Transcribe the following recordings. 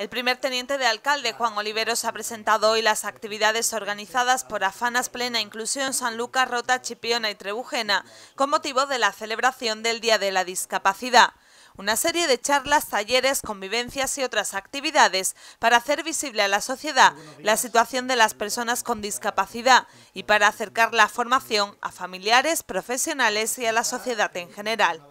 El primer teniente de alcalde, ah, Juan Oliveros, ha presentado hoy las actividades organizadas por Afanas Plena Inclusión San Lucas, Rota, Chipiona y Trebujena con motivo de la celebración del Día de la Discapacidad. Una serie de charlas, talleres, convivencias y otras actividades para hacer visible a la sociedad la situación de las personas con discapacidad y para acercar la formación a familiares, profesionales y a la sociedad en general.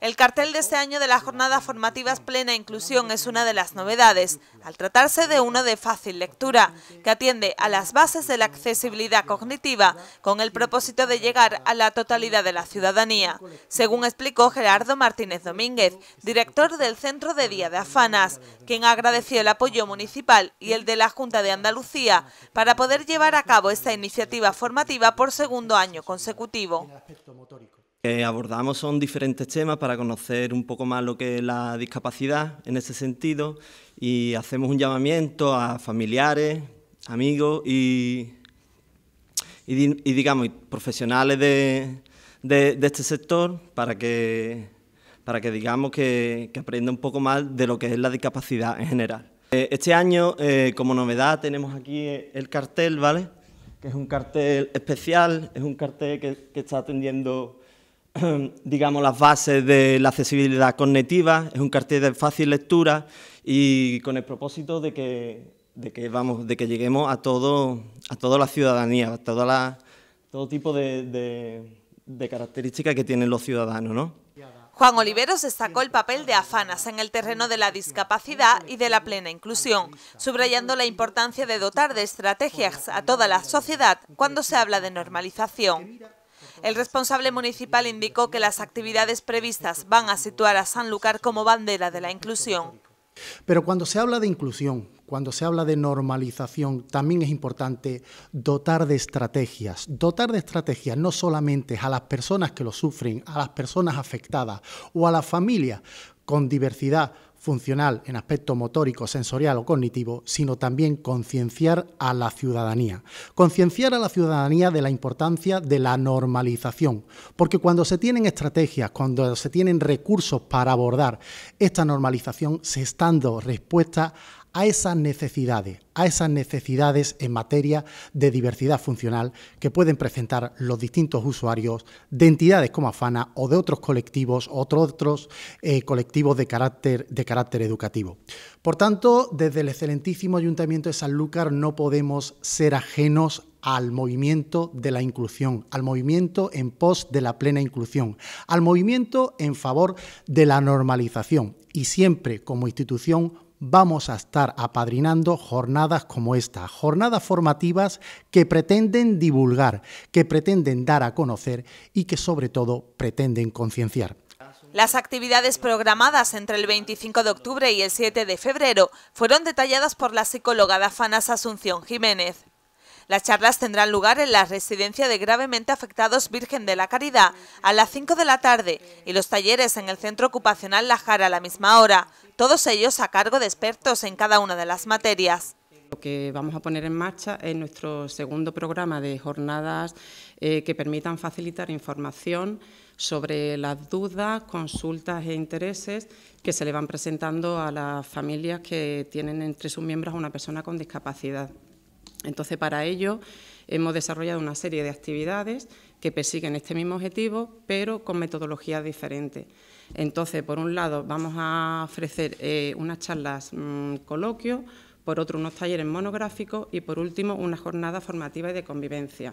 El cartel de este año de las jornadas formativas Plena Inclusión es una de las novedades, al tratarse de uno de fácil lectura, que atiende a las bases de la accesibilidad cognitiva, con el propósito de llegar a la totalidad de la ciudadanía, según explicó Gerardo Martínez Domínguez, director del Centro de Día de Afanas, quien agradeció el apoyo municipal y el de la Junta de Andalucía para poder llevar a cabo esta iniciativa formativa por segundo año consecutivo abordamos son diferentes temas para conocer un poco más lo que es la discapacidad en ese sentido y hacemos un llamamiento a familiares, amigos y, digamos, profesionales de, este sector para que, para que digamos que, aprenda un poco más de lo que es la discapacidad en general. Eh, este año, eh, como novedad, tenemos aquí eh, el cartel, ¿vale? Que es un cartel especial, es un cartel que está atendiendo digamos, las bases de la accesibilidad cognitiva, es un cartel de fácil lectura y con el propósito de que, de que, vamos, de que lleguemos a, todo, a toda la ciudadanía, a todo tipo de, de, de características que tienen los ciudadanos, ¿no? Juan Oliveros destacó el papel de AFANAS en el terreno de la discapacidad y de la plena inclusión, subrayando la importancia de dotar de estrategias a toda la sociedad cuando se habla de normalización. El responsable municipal indicó que las actividades previstas van a situar a San Sanlúcar como bandera de la inclusión. Pero cuando se habla de inclusión, cuando se habla de normalización, también es importante dotar de estrategias. Dotar de estrategias no solamente a las personas que lo sufren, a las personas afectadas o a las familias con diversidad funcional en aspecto motórico, sensorial o cognitivo, sino también concienciar a la ciudadanía. Concienciar a la ciudadanía de la importancia de la normalización, porque cuando se tienen estrategias, cuando se tienen recursos para abordar esta normalización, se está dando respuesta a esas necesidades, a esas necesidades en materia de diversidad funcional que pueden presentar los distintos usuarios de entidades como Afana o de otros colectivos, otros, otros eh, colectivos de carácter, de carácter educativo. Por tanto, desde el excelentísimo Ayuntamiento de Sanlúcar no podemos ser ajenos al movimiento de la inclusión, al movimiento en pos de la plena inclusión, al movimiento en favor de la normalización y siempre como institución vamos a estar apadrinando jornadas como esta, jornadas formativas que pretenden divulgar, que pretenden dar a conocer y que sobre todo pretenden concienciar. Las actividades programadas entre el 25 de octubre y el 7 de febrero fueron detalladas por la psicóloga Dafanas Asunción Jiménez. Las charlas tendrán lugar en la residencia de gravemente afectados Virgen de la Caridad a las 5 de la tarde y los talleres en el Centro Ocupacional La a la misma hora, todos ellos a cargo de expertos en cada una de las materias. Lo que vamos a poner en marcha es nuestro segundo programa de jornadas eh, que permitan facilitar información sobre las dudas, consultas e intereses que se le van presentando a las familias que tienen entre sus miembros a una persona con discapacidad. Entonces, para ello hemos desarrollado una serie de actividades que persiguen este mismo objetivo, pero con metodologías diferentes. Entonces, por un lado, vamos a ofrecer eh, unas charlas mm, coloquio, por otro, unos talleres monográficos y, por último, una jornada formativa y de convivencia.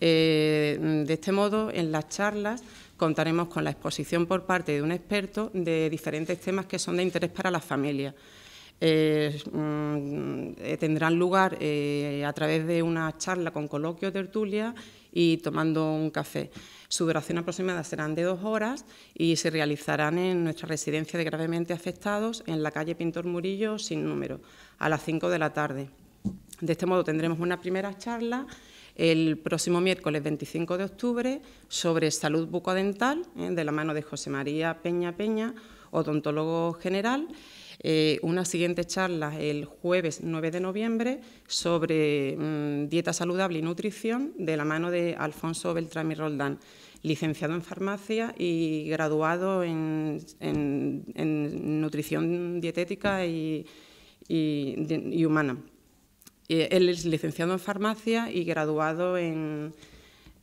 Eh, de este modo, en las charlas contaremos con la exposición por parte de un experto de diferentes temas que son de interés para las familias. Eh, mm, tendrán lugar a través de una charla con coloquio, tertulia y tomando un café. Su duración aproximada serán de dos horas y se realizarán en nuestra residencia de gravemente afectados en la calle Pintor Murillo sin número, a las 5 de la tarde. De este modo tendremos una primera charla el próximo miércoles 25 de octubre sobre salud bucodental, ¿eh? de la mano de José María Peña Peña, odontólogo general. Eh, una siguiente charla el jueves 9 de noviembre sobre mm, dieta saludable y nutrición de la mano de Alfonso Beltrami Roldán, licenciado en farmacia y graduado en, nutrición dietética y, humana. Eh, él es licenciado en farmacia y graduado en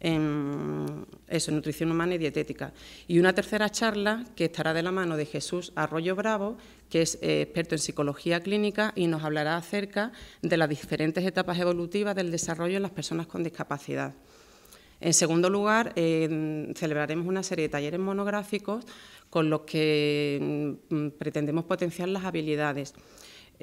en eso, nutrición humana y dietética. Y una tercera charla que estará de la mano de Jesús Arroyo Bravo, que es eh, experto en psicología clínica y nos hablará acerca de las diferentes etapas evolutivas del desarrollo en las personas con discapacidad. En segundo lugar, eh, celebraremos una serie de talleres monográficos con los que mm, pretendemos potenciar las habilidades.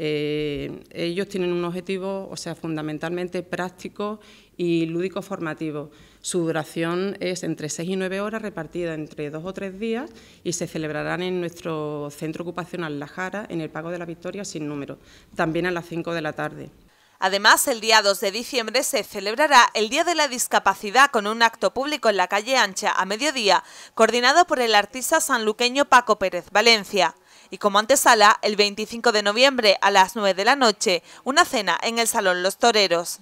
Eh, ellos tienen un objetivo, o sea, fundamentalmente práctico y lúdico formativo. Su duración es entre 6 y 9 horas, repartida entre dos o tres días, y se celebrarán en nuestro centro ocupacional La Jara, en el Pago de la Victoria, sin número, también a las 5 de la tarde. Además, el día 2 de diciembre se celebrará el Día de la Discapacidad con un acto público en la calle Ancha a mediodía, coordinado por el artista sanluqueño Paco Pérez Valencia y como antesala el 25 de noviembre a las 9 de la noche, una cena en el Salón Los Toreros.